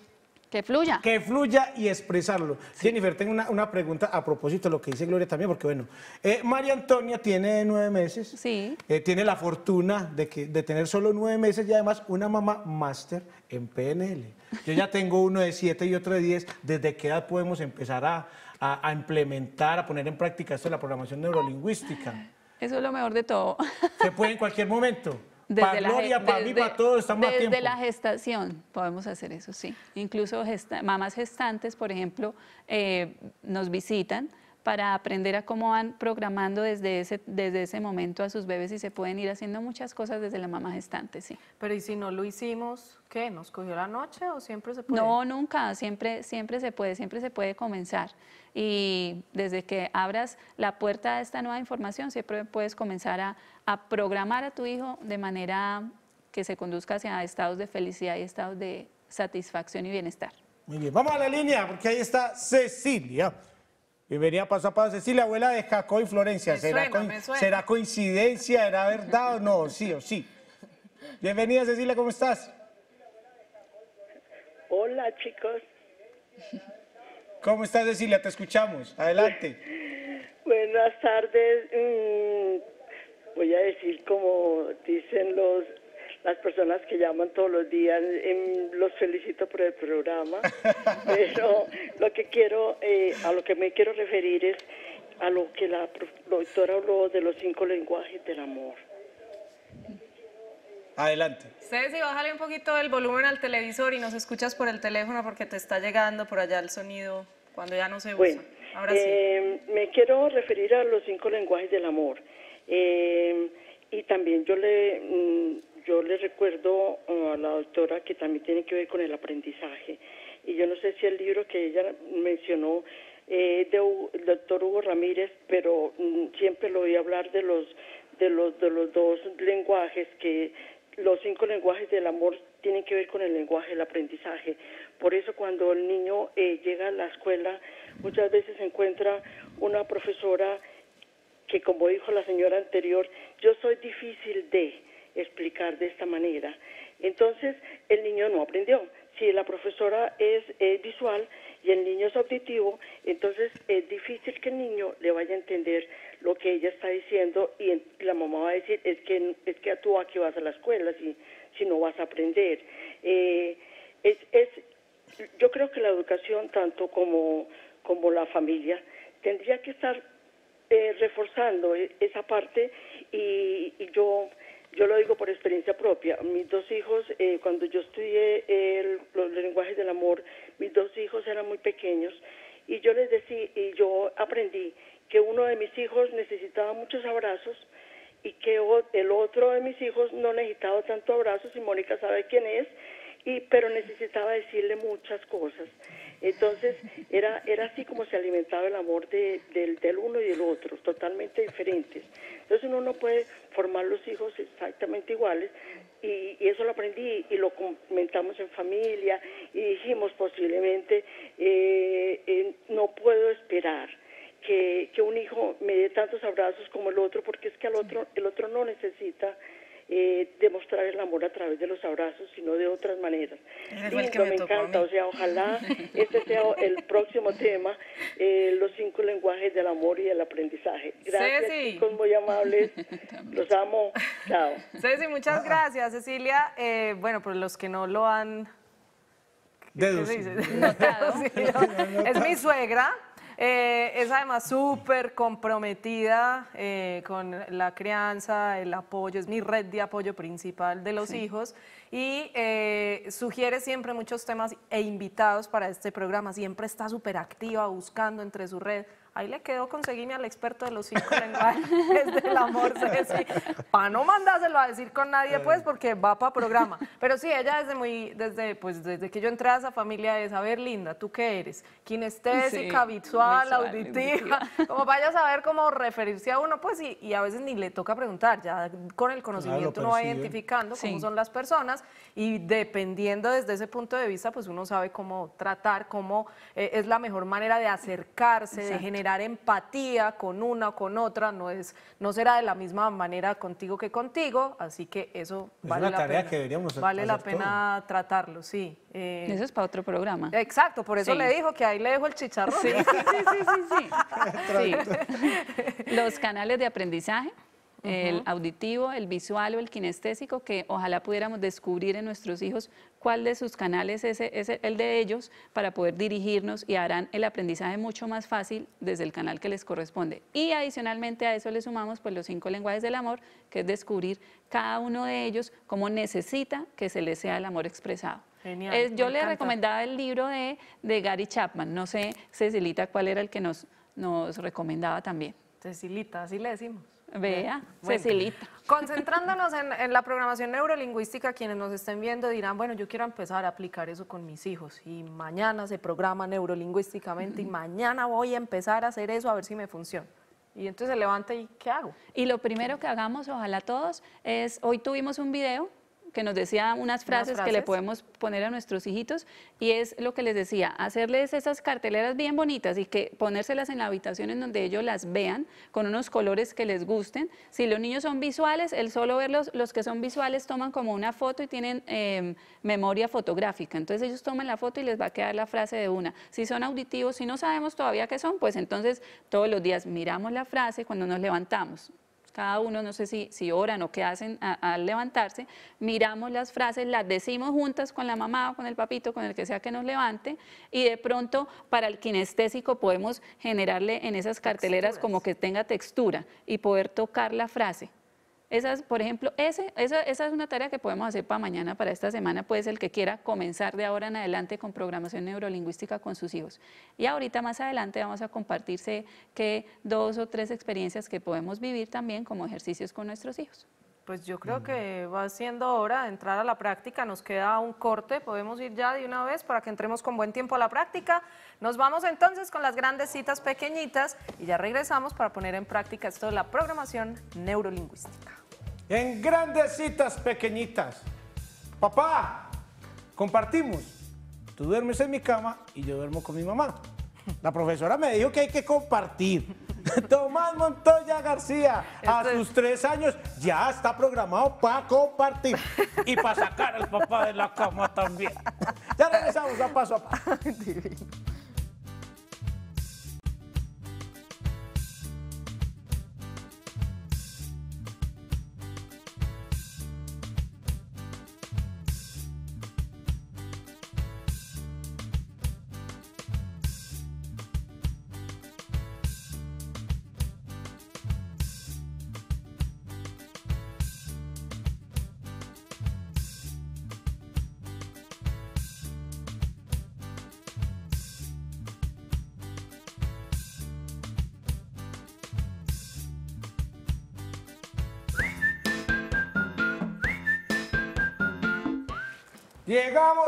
que fluya. Que fluya y expresarlo. Jennifer, tengo una, pregunta a propósito de lo que dice Gloria también, porque bueno, eh, María Antonia tiene nueve meses. Sí. Eh, tiene la fortuna de, que, de tener solo nueve meses y además una mamá máster en PNL. Yo ya tengo uno de siete y otro de diez. ¿Desde qué edad podemos empezar a, a implementar, a poner en práctica esto de la programación neurolingüística? Eso es lo mejor de todo. ¿Se puede en cualquier momento? desde la gestación podemos hacer eso, sí. Incluso mamás gestantes, por ejemplo, eh, nos visitan para aprender a cómo van programando desde ese, desde ese momento a sus bebés y se pueden ir haciendo muchas cosas desde la mamá gestante, sí. Pero ¿y si no lo hicimos, qué? ¿Nos cogió la noche o siempre se puede? No, nunca, siempre, siempre se puede, siempre se puede comenzar. Y desde que abras la puerta a esta nueva información, siempre puedes comenzar a, a programar a tu hijo de manera que se conduzca hacia estados de felicidad y estados de satisfacción y bienestar. Muy bien, vamos a la línea, porque ahí está Cecilia. Bienvenida paso a paso. Cecilia, la abuela Jacó y Florencia. ¿Será, ¿Será coincidencia? ¿Era verdad o no? Sí o sí. Bienvenida, Cecilia, ¿cómo estás? Hola, chicos. ¿Cómo estás, Cecilia? Te escuchamos. Adelante. Buenas tardes. Mm, voy a decir como dicen los las personas que llaman todos los días, em, los felicito por el programa, pero lo que quiero, eh, a lo que me quiero referir es a lo que la doctora habló de los cinco lenguajes del amor. Adelante. Ceci, bájale un poquito el volumen al televisor y nos escuchas por el teléfono porque te está llegando por allá el sonido cuando ya no se usa. Bueno, Ahora em, me quiero referir a los cinco lenguajes del amor. Em, y también yo le mm, yo le recuerdo eh, a la doctora que también tiene que ver con el aprendizaje. Y yo no sé si el libro que ella mencionó eh, es del doctor Hugo Ramírez, pero mm, siempre lo oí hablar de los, de los, de los dos lenguajes que los cinco lenguajes del amor tienen que ver con el lenguaje el aprendizaje. Por eso cuando el niño eh, llega a la escuela, muchas veces encuentra una profesora que, como dijo la señora anterior, yo soy difícil de, explicar de esta manera. Entonces, el niño no aprendió. Si la profesora es eh, visual y el niño es auditivo, entonces es difícil que el niño le vaya a entender lo que ella está diciendo y la mamá va a decir, es que, es que tú aquí vas a la escuela si, si no vas a aprender. Eh, yo creo que la educación, tanto como, como la familia, tendría que estar eh, reforzando e, esa parte y, y yo yo lo digo por experiencia propia. Mis dos hijos, eh, cuando yo estudié los lenguajes del amor, mis dos hijos eran muy pequeños y yo les decía, y yo aprendí que uno de mis hijos necesitaba muchos abrazos y que el otro de mis hijos no necesitaba tanto abrazos y Mónica sabe quién es, y, pero necesitaba decirle muchas cosas. Entonces, era, era así como se alimentaba el amor de, del, uno y del otro, totalmente diferentes. Entonces, uno no puede formar los hijos exactamente iguales, y, eso lo aprendí y lo comentamos en familia y dijimos posiblemente eh, eh, no puedo esperar que, que un hijo me dé tantos abrazos como el otro porque es que al otro el otro no necesita eh, demostrar el amor a través de los abrazos, sino de otras maneras. Lindo, me, me encanta, o sea, ojalá este sea el próximo tema, eh, los cinco lenguajes del amor y el aprendizaje. Gracias, Ceci. chicos, muy amables, los amo, chao. Ceci, muchas gracias, Cecilia. Eh, bueno, por los que no lo han... deducido Es mi suegra. Eh, es además súper comprometida eh, con la crianza, el apoyo, es mi red de apoyo principal de los hijos y eh, sugiere siempre muchos temas e invitados para este programa. Siempre está súper activa, buscando entre su red. Ahí le quedó conseguirme al experto de los cinco lenguajes del amor, Ceci. Para no mandárselo a decir con nadie, pues, porque va para programa. Pero sí, ella desde muy, desde, pues, desde que yo entré a esa familia de saber, Linda, ¿tú qué eres? Kinestésica, habitual, visual, auditiva. Como vaya a saber cómo referirse a uno, pues, y, a veces ni le toca preguntar. Ya con el conocimiento uno va ¿eh? identificando cómo son las personas y dependiendo desde ese punto de vista, pues uno sabe cómo tratar, cómo eh, es la mejor manera de acercarse, de generar empatía con una o con otra. No, será de la misma manera contigo que contigo, así que eso es vale la tarea pena. Que deberíamos vale la pena tratarlo, sí. Eh, eso es para otro programa. Exacto, por eso le dijo que ahí le dejo el chicharrón. sí. sí, sí. sí. Los canales de aprendizaje el auditivo, el visual o el kinestésico, que ojalá pudiéramos descubrir en nuestros hijos cuál de sus canales e, es, el de ellos para poder dirigirnos y harán el aprendizaje mucho más fácil desde el canal que les corresponde. Y adicionalmente a eso le sumamos pues los cinco lenguajes del amor, que es descubrir cada uno de ellos cómo necesita que se les sea el amor expresado. Genial, yo le recomendaba el libro de, de, Gary Chapman, no sé, Cecilita, cuál era el que nos, nos recomendaba también. Cecilita, así le decimos. Vea, Cecilita. Concentrándonos en, en, la programación neurolingüística, quienes nos estén viendo dirán, bueno, yo quiero empezar a aplicar eso con mis hijos y mañana se programa neurolingüísticamente y mañana voy a empezar a hacer eso a ver si me funciona. Y entonces se levanta y ¿qué hago? Y lo primero que hagamos, ojalá todos, es, hoy tuvimos un video que nos decía unas frases, que le podemos poner a nuestros hijitos y es lo que les decía, hacerles esas carteleras bien bonitas y que ponérselas en la habitación en donde ellos las vean con unos colores que les gusten. Si los niños son visuales, el solo verlos, los que son visuales toman como una foto y tienen em, memoria fotográfica. Entonces ellos toman la foto y les va a quedar la frase de una. Si son auditivos, si no sabemos todavía qué son, pues entonces todos los días miramos la frase cuando nos levantamos cada uno, no sé si, si oran o qué hacen al levantarse, miramos las frases, las decimos juntas con la mamá o con el papito, con el que sea que nos levante, y de pronto para el kinestésico podemos generarle en esas carteleras como que tenga textura y poder tocar la frase. Esas, por ejemplo, esa, es una tarea que podemos hacer para mañana, para esta semana, pues el que quiera comenzar de ahora en adelante con programación neurolingüística con sus hijos. Y ahorita más adelante vamos a compartirse que dos o tres experiencias que podemos vivir también como ejercicios con nuestros hijos. Pues yo creo que va siendo hora de entrar a la práctica, nos queda un corte, podemos ir ya de una vez para que entremos con buen tiempo a la práctica. Nos vamos entonces con las grandes citas pequeñitas y ya regresamos para poner en práctica esto de la programación neurolingüística. En grandes citas pequeñitas. Papá, compartimos. Tú duermes en mi cama y yo duermo con mi mamá. La profesora me dijo que hay que compartir. Tomás Montoya García, a sus tres años, ya está programado para compartir y para sacar al papá de la cama también. Ya regresamos a paso a paso.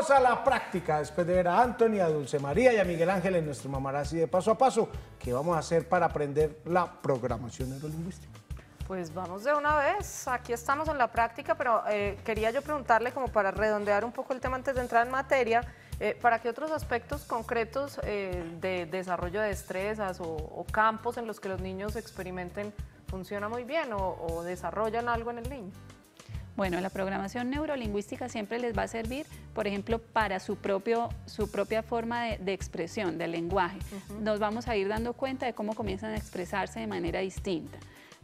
a la práctica después de ver a Anthony, a Dulce María y a Miguel Ángel en nuestro Mamarazzi de paso a paso. ¿Qué vamos a hacer para aprender la programación neurolingüística? Pues vamos de una vez, aquí estamos en la práctica, pero eh, quería yo preguntarle como para redondear un poco el tema antes de entrar en materia, eh, ¿para qué otros aspectos concretos eh, de desarrollo de destrezas o, campos en los que los niños experimenten funciona muy bien o desarrollan algo en el niño? Bueno, la programación neurolingüística siempre les va a servir, por ejemplo, para su, propio, su propia forma de, expresión, del lenguaje. Nos vamos a ir dando cuenta de cómo comienzan a expresarse de manera distinta.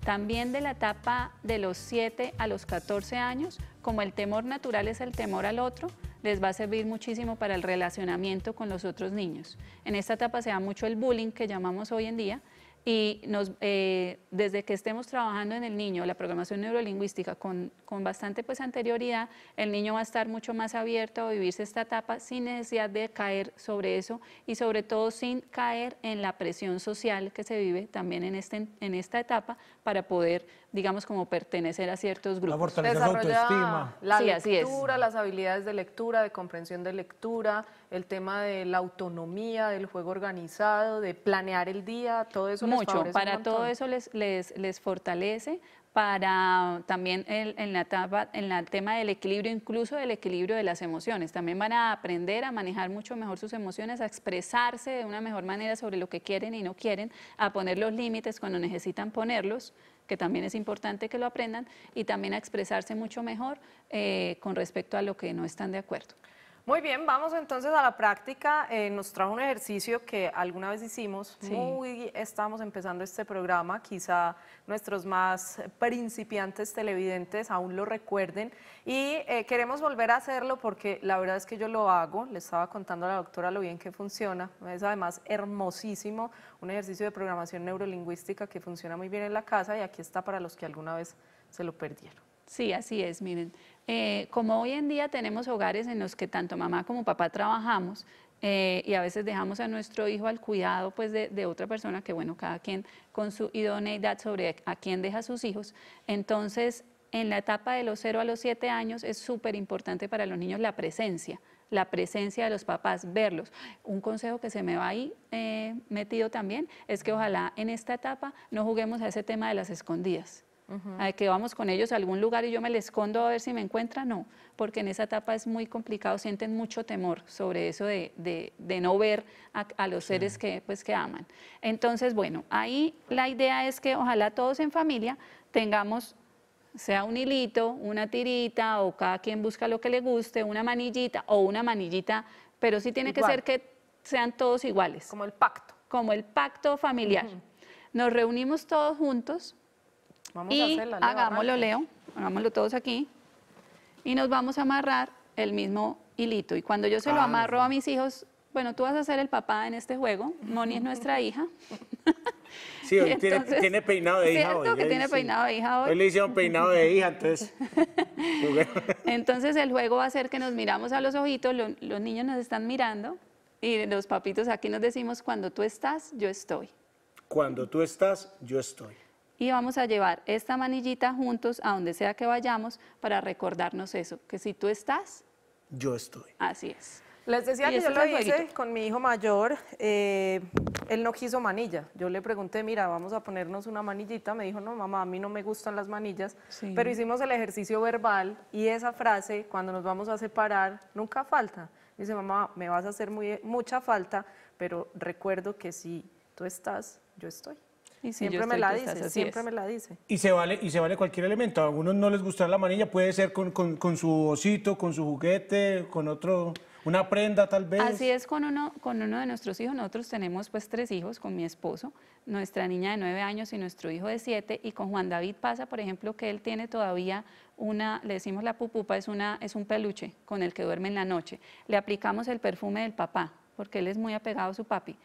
También de la etapa de los 7 a los 14 años, como el temor natural es el temor al otro, les va a servir muchísimo para el relacionamiento con los otros niños. En esta etapa se da mucho el bullying que llamamos hoy en día, y nos, eh, desde que estemos trabajando en el niño la programación neurolingüística con, con, bastante pues, anterioridad, el niño va a estar mucho más abierto a vivirse esta etapa sin necesidad de caer sobre eso y sobre todo sin caer en la presión social que se vive también en, este, en esta etapa para poder digamos, como pertenecer a ciertos grupos. La la lectura, las habilidades de lectura, de comprensión de lectura, el tema de la autonomía, del juego organizado, de planear el día, todo eso. Mucho, para todo eso les, les, fortalece, para también en la etapa, en el tema del equilibrio, incluso del equilibrio de las emociones. También van a aprender a manejar mucho mejor sus emociones, a expresarse de una mejor manera sobre lo que quieren y no quieren, a poner los límites cuando necesitan ponerlos, que también es importante que lo aprendan, y también a expresarse mucho mejor eh, con respecto a lo que no están de acuerdo. Muy bien, vamos entonces a la práctica. Eh, nos trajo un ejercicio que alguna vez hicimos. Sí. Muy empezando este programa, quizá nuestros más principiantes televidentes aún lo recuerden. Y eh, queremos volver a hacerlo porque la verdad es que yo lo hago. Le estaba contando a la doctora lo bien que funciona. Es además hermosísimo, un ejercicio de programación neurolingüística que funciona muy bien en la casa y aquí está para los que alguna vez se lo perdieron. Sí, así es. Miren, eh, como hoy en día tenemos hogares en los que tanto mamá como papá trabajamos, eh, y a veces dejamos a nuestro hijo al cuidado pues, de, otra persona, que bueno, cada quien con su idoneidad sobre a, quién deja sus hijos. Entonces, en la etapa de los 0 a los 7 años es súper importante para los niños la presencia, la presencia de los papás, verlos. Un consejo que se me va ahí eh, metido también es que ojalá en esta etapa no juguemos a ese tema de las escondidas que vamos con ellos a algún lugar y yo me les escondo a ver si me encuentran, no, porque en esa etapa es muy complicado, sienten mucho temor sobre eso de, no ver a, los seres que, pues, que aman. Entonces, bueno, ahí la idea es que ojalá todos en familia tengamos sea un hilito, una tirita o cada quien busca lo que le guste, una manillita o una manillita, pero sí tiene que ser que sean todos iguales. Como el pacto. Como el pacto familiar. Nos reunimos todos juntos, Vamos y a hacerla, hagámoslo, Leo, hagámoslo todos aquí. Y nos vamos a amarrar el mismo hilito. Y cuando yo se lo ah, amarro a mis hijos, bueno, tú vas a ser el papá en este juego. Moni es nuestra hija. Sí, hoy tiene, peinado de hija. Cierto que tiene peinado de hija hoy. Hoy le hicieron peinado de hija, entonces. entonces el juego va a ser que nos miramos a los ojitos, los niños nos están mirando y los papitos aquí nos decimos cuando tú estás, yo estoy. Cuando tú estás, yo estoy y vamos a llevar esta manillita juntos a donde sea que vayamos para recordarnos eso, que si tú estás, yo estoy. Así es. Les decía que yo lo hice con mi hijo mayor, eh, él no quiso manilla. Yo le pregunté, mira, vamos a ponernos una manillita. Me dijo, no, mamá, a mí no me gustan las manillas. Pero hicimos el ejercicio verbal y esa frase, cuando nos vamos a separar, nunca falta. Dice, mamá, me vas a hacer mucha falta, pero recuerdo que si tú estás, yo estoy. Y siempre me la dice, siempre me la dice. Y se vale, y se vale cualquier elemento. A algunos no les gusta la manilla, puede ser con, su osito, con su juguete, con otro, una prenda tal vez. Así es con uno, con uno de nuestros hijos. Nosotros tenemos pues tres hijos con mi esposo, nuestra niña de nueve años y nuestro hijo de siete. Y con Juan David pasa, por ejemplo, que él tiene todavía una, le decimos la pupupa, es una, es un peluche con el que duerme en la noche. Le aplicamos el perfume del papá, porque él es muy apegado a su papi.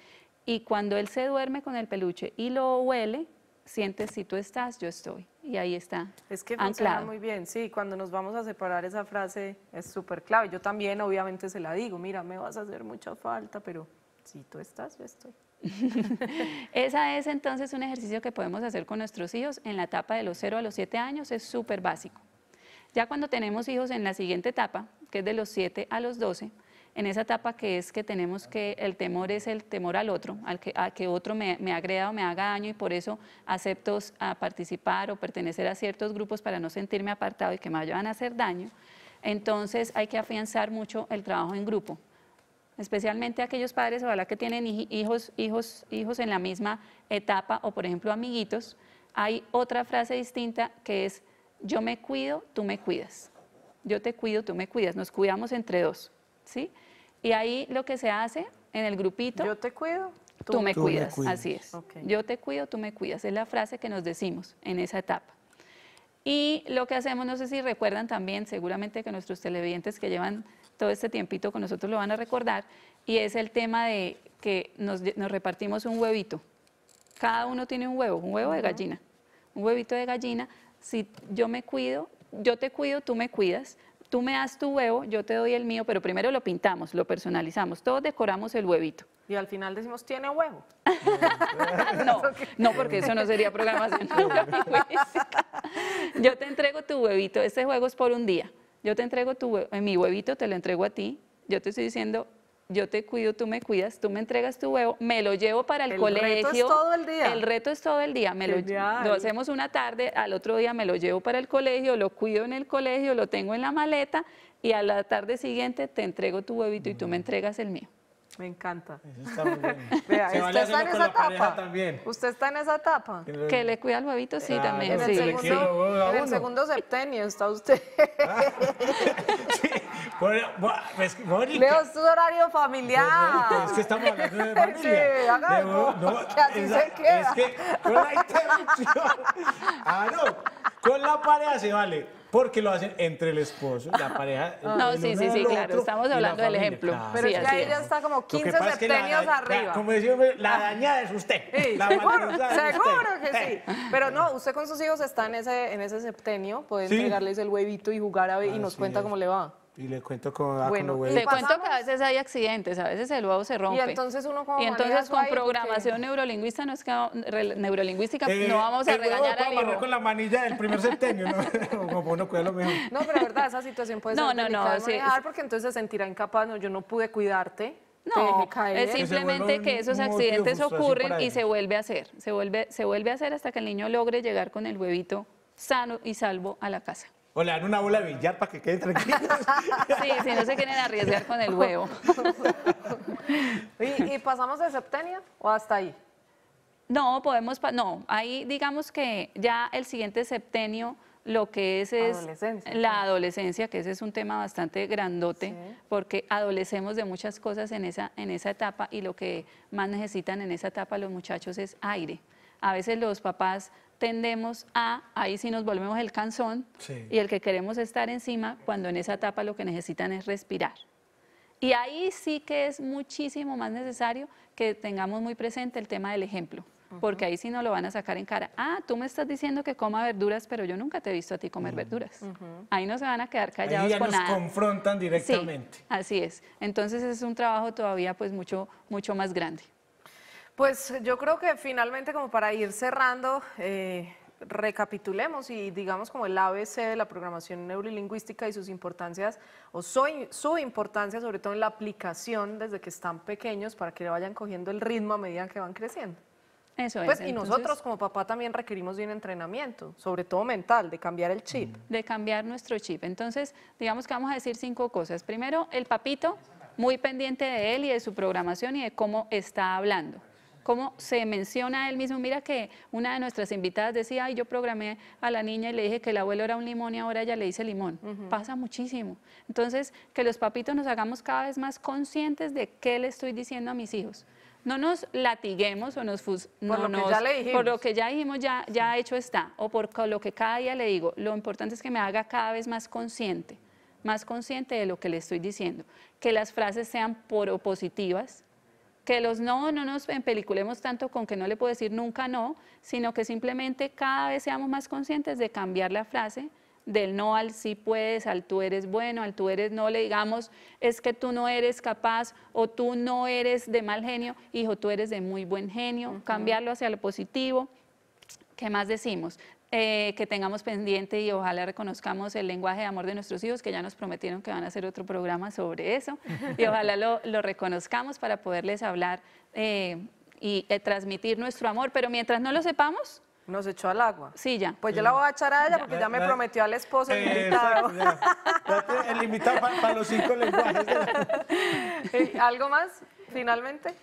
Y cuando él se duerme con el peluche y lo huele, sientes si tú estás, yo estoy. Y ahí está. Es que funciona muy bien, sí. Cuando nos vamos a separar esa frase es súper clave. Yo también obviamente se la digo, mira, me vas a hacer mucha falta, pero si tú estás, yo estoy. Esa es entonces un ejercicio que podemos hacer con nuestros hijos en la etapa de los 0 a los 7 años, es súper básico. Ya cuando tenemos hijos en la siguiente etapa, que es de los 7 a los 12, en esa etapa que es que tenemos que, el temor es el temor al otro, al que, otro me, me agreda o me haga daño y por eso acepto participar o pertenecer a ciertos grupos para no sentirme apartado y que me vayan a hacer daño. Entonces hay que afianzar mucho el trabajo en grupo, especialmente aquellos padres, ojalá que tienen hijos, hijos, hijos en la misma etapa o por ejemplo amiguitos. Hay otra frase distinta que es yo me cuido, tú me cuidas. Yo te cuido, tú me cuidas. Nos cuidamos entre dos, ¿sí? Y ahí lo que se hace en el grupito... Yo te cuido. Tú, me, cuidas, así es. Yo te cuido, tú me cuidas. Es la frase que nos decimos en esa etapa. Y lo que hacemos, no sé si recuerdan también, seguramente que nuestros televidentes que llevan todo este tiempito con nosotros lo van a recordar, y es el tema de que nos, repartimos un huevito. Cada uno tiene un huevo, un huevo de gallina. Un huevito de gallina, si yo me cuido, yo te cuido, tú me cuidas tú me das tu huevo, yo te doy el mío, pero primero lo pintamos, lo personalizamos, todos decoramos el huevito. Y al final decimos, ¿tiene huevo? no, no, porque eso no sería programación. yo te entrego tu huevito, este juego es por un día. Yo te entrego tu mi huevito, te lo entrego a ti. Yo te estoy diciendo, yo te cuido, tú me cuidas, tú me entregas tu huevo, me lo llevo para el, colegio. El reto es todo el día. El reto es todo el día. Me lo, lo, hacemos una tarde, al otro día me lo llevo para el colegio, lo cuido en el colegio, lo tengo en la maleta y a la tarde siguiente te entrego tu huevito y tú me entregas el mío. Me encanta. Eso está muy bien. Vea, usted está en esa etapa. También. Usted está en esa etapa. Que le cuida el huevito, sí, ah, también. En, sí. El, segundo, en el, segundo, septenio está usted. Ah, sí. Bueno, pues, es que, Leo, es tu horario familiar. No, no, es que estamos hablando de familia. Sí, haga no, que así se queda. Es que, con la interrupción. Ah, no. Con la pareja se vale. Porque lo hacen entre el esposo, la pareja. No, sí, sí, sí, claro. estamos hablando del ejemplo. Pero sí, es que ahí ya está como 15 septenios arriba. como decía, la dañada es usted. seguro, seguro que sí. Pero no, usted con sus hijos está en ese, en ese septenio, puede entregarles el huevito y jugar a, ver y ah, nos cuenta cómo le va. Y le cuento le cuento que a veces hay accidentes, a veces el huevo se rompe. Y entonces uno con programación neurolingüística no es que, neurolingüística eh, no vamos a eh, regañar al hijo. con la manilla del primer septenio, ¿no? cuida lo No, pero verdad esa situación puede no, no, no, porque entonces se sentirá incapaz, no, yo no pude cuidarte. No, es simplemente que esos accidentes ocurren y se vuelve a hacer, se vuelve, se vuelve a hacer hasta que el niño logre llegar con el huevito sano y salvo a la casa o le dan una bola de billar para que queden tranquilos. sí, si no se quieren arriesgar con el huevo. ¿Y, pasamos de septenio o hasta ahí? No, podemos, no, ahí digamos que ya el siguiente septenio lo que es es la adolescencia, que ese es un tema bastante grandote, porque adolecemos de muchas cosas en esa, en esa etapa y lo que más necesitan en esa etapa los muchachos es aire. A veces los papás tendemos a, ahí sí nos volvemos el canzón y el que queremos estar encima, cuando en esa etapa lo que necesitan es respirar. Y ahí sí que es muchísimo más necesario que tengamos muy presente el tema del ejemplo, porque ahí sí nos lo van a sacar en cara. Ah, tú me estás diciendo que coma verduras, pero yo nunca te he visto a ti comer mm. verduras. Ahí no se van a quedar callados ahí ya nos confrontan directamente. así es. Entonces es un trabajo todavía pues mucho, mucho más grande. Pues eh, yo creo que finalmente como para ir cerrando, eh, recapitulemos y digamos como el ABC de la programación neurolingüística y sus importancias o su importancia sobre todo en la aplicación desde que están pequeños para que le vayan cogiendo el ritmo a medida que van creciendo. Eso pues, Y nosotros como papá también requerimos de un entrenamiento, sobre todo mental, de cambiar el chip. De cambiar nuestro chip. Entonces, digamos que vamos a decir cinco cosas. Primero, el papito, muy pendiente de él y de su programación y de cómo está hablando cómo se menciona él mismo. Mira que una de nuestras invitadas decía, ay, yo programé a la niña y le dije que el abuelo era un limón y ahora ya le dice limón. Pasa muchísimo. Entonces, que los papitos nos hagamos cada vez más conscientes de qué le estoy diciendo a mis hijos no nos latiguemos o nos... Por no lo que ya le dijimos. Por lo que ya dijimos, ya, ya hecho está. O por lo que cada día le digo. Lo importante es que me haga cada vez más consciente, más consciente de lo que le estoy diciendo. Que las frases sean propositivas, que los no no nos empeliculemos tanto con que no le puedo decir nunca no, sino que simplemente cada vez seamos más conscientes de cambiar la frase del no al sí puedes, al tú eres bueno, al tú eres no, le digamos, es que tú no eres capaz o tú no eres de mal genio, hijo, tú eres de muy buen genio, cambiarlo hacia lo positivo. ¿Qué más decimos? Eh, que tengamos pendiente y ojalá reconozcamos el lenguaje de amor de nuestros hijos, que ya nos prometieron que van a hacer otro programa sobre eso, y ojalá lo, reconozcamos para poderles hablar eh, y eh, transmitir nuestro amor, pero mientras no lo sepamos... Nos echó al agua. Sí, ya. Pues yo la voy a echar a ella porque ya, me prometió al esposo el invitado. el invitado para los cinco lenguajes. ¿Algo más, finalmente?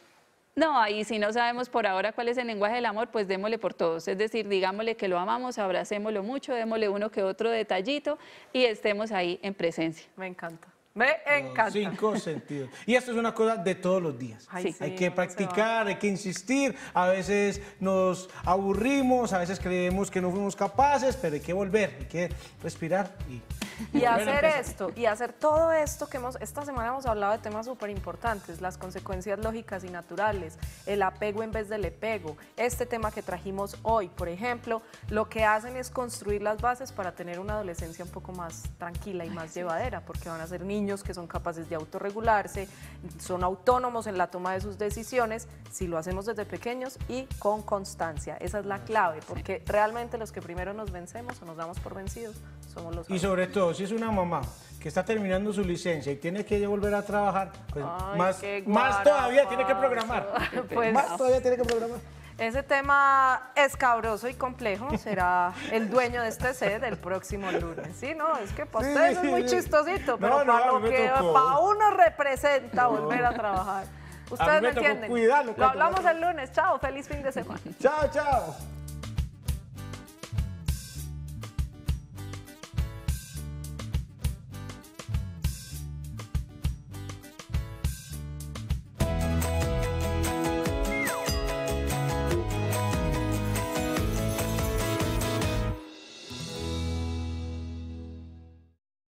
No, y si no sabemos por ahora cuál es el lenguaje del amor, pues démosle por todos. Es decir, digámosle que lo amamos, abracémoslo mucho, démosle uno que otro detallito y estemos ahí en presencia. Me encanta. Me encanta. cinco sentidos. Y esto es una cosa de todos los días. Hay que practicar, hay que insistir. A veces nos aburrimos, a veces creemos que no fuimos capaces, pero hay que volver, hay que respirar y y hacer pues, esto, y hacer todo esto que hemos, esta semana hemos hablado de temas súper importantes, las consecuencias lógicas y naturales, el apego en vez del apego, este tema que trajimos hoy, por ejemplo, lo que hacen es construir las bases para tener una adolescencia un poco más tranquila y más llevadera, porque van a ser niños que son capaces de autorregularse, son autónomos en la toma de sus decisiones, si lo hacemos desde pequeños y con constancia. Esa es la clave, porque realmente los que primero nos vencemos o nos damos por vencidos y sobre todo, si es una mamá que está terminando su licencia y tiene que volver a trabajar, pues más, más todavía tiene que programar. Pues más todavía tiene que programar. Ese tema escabroso y complejo será el dueño de este set el próximo lunes. Sí, no, es que para ustedes es muy chistosito, pero para lo que uno representa volver a trabajar. Ustedes me, entienden. Lo hablamos el lunes. Chao, feliz fin de semana. Chao, chao.